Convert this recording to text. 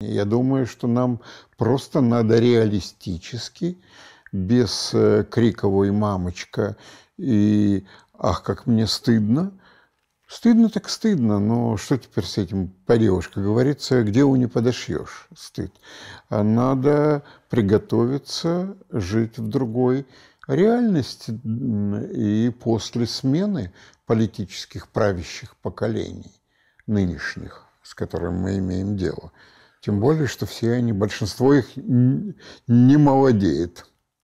Я думаю, что нам просто надо реалистически, без э, криковой «мамочка» и «ах, как мне стыдно», Стыдно так стыдно, но что теперь с этим поделаешь? Как говорится, где у не подошьешь стыд. А надо приготовиться жить в другой реальности и после смены политических правящих поколений нынешних, с которыми мы имеем дело – тем более, что все они, большинство их не молодеет.